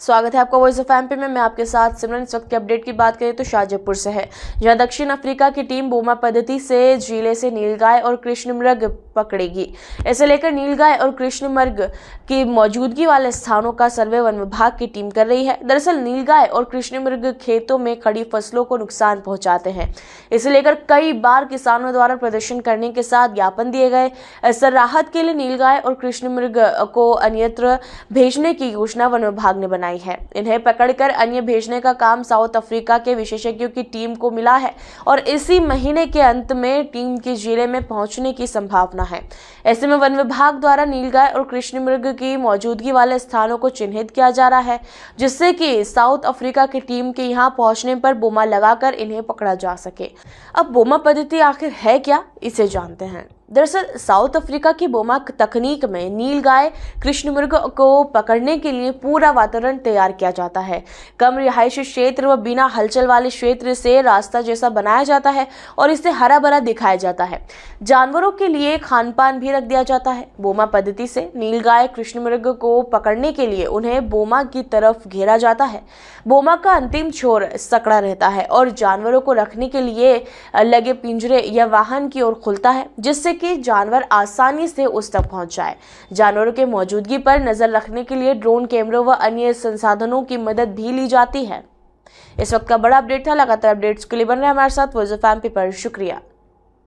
स्वागत है आपका वॉइस ऑफ एम्पी में मैं आपके साथ सिमरन इस वक्त की अपडेट की बात करें तो शाहजहपुर से है जहां दक्षिण अफ्रीका की टीम बोमा पद्धति से जिले से नीलगाय और मृग पकड़ेगी इसे लेकर नीलगाय और मृग की मौजूदगी वाले स्थानों का सर्वे वन विभाग की टीम कर रही है दरअसल नीलगाय और मृग खेतों में खड़ी फसलों को नुकसान पहुंचाते हैं इसे लेकर कई बार किसानों द्वारा प्रदर्शन करने के साथ ज्ञापन दिए गए सर राहत के लिए नीलगाय और मृग को अन्यत्र भेजने की घोषणा वन विभाग ने बनाई बनाई है इन्हें पकड़कर अन्य भेजने का काम साउथ अफ्रीका के विशेषज्ञों की टीम को मिला है और इसी महीने के अंत में टीम के जिले में पहुंचने की संभावना है ऐसे में वन विभाग द्वारा नीलगाय और कृष्ण मृग की मौजूदगी वाले स्थानों को चिन्हित किया जा रहा है जिससे कि साउथ अफ्रीका की टीम के यहाँ पहुंचने पर बोमा लगाकर इन्हें पकड़ा जा सके अब बोमा पद्धति आखिर है क्या इसे जानते हैं दरअसल साउथ अफ्रीका की बोमा तकनीक में नील कृष्ण कृष्णमृग को पकड़ने के लिए पूरा वातावरण तैयार किया जाता है कम रिहायशी क्षेत्र व बिना हलचल वाले क्षेत्र से रास्ता जैसा बनाया जाता है और इसे हरा भरा दिखाया जाता है जानवरों के लिए खान पान भी रख दिया जाता है बोमा पद्धति से नीलगाय मृग को पकड़ने के लिए उन्हें बोमा की तरफ घेरा जाता है बोमा का अंतिम छोर सकड़ा रहता है और जानवरों को रखने के लिए लगे पिंजरे या वाहन की ओर खुलता है जिससे कि जानवर आसानी से उस तक पहुंच जाए जानवरों के मौजूदगी पर नज़र रखने के लिए ड्रोन कैमरों व अन्य संसाधनों की मदद भी ली जाती है इस वक्त का बड़ा अपडेट था लगातार अपडेट्स के लिए बन रहे हमारे साथ जो फैम पेपर शुक्रिया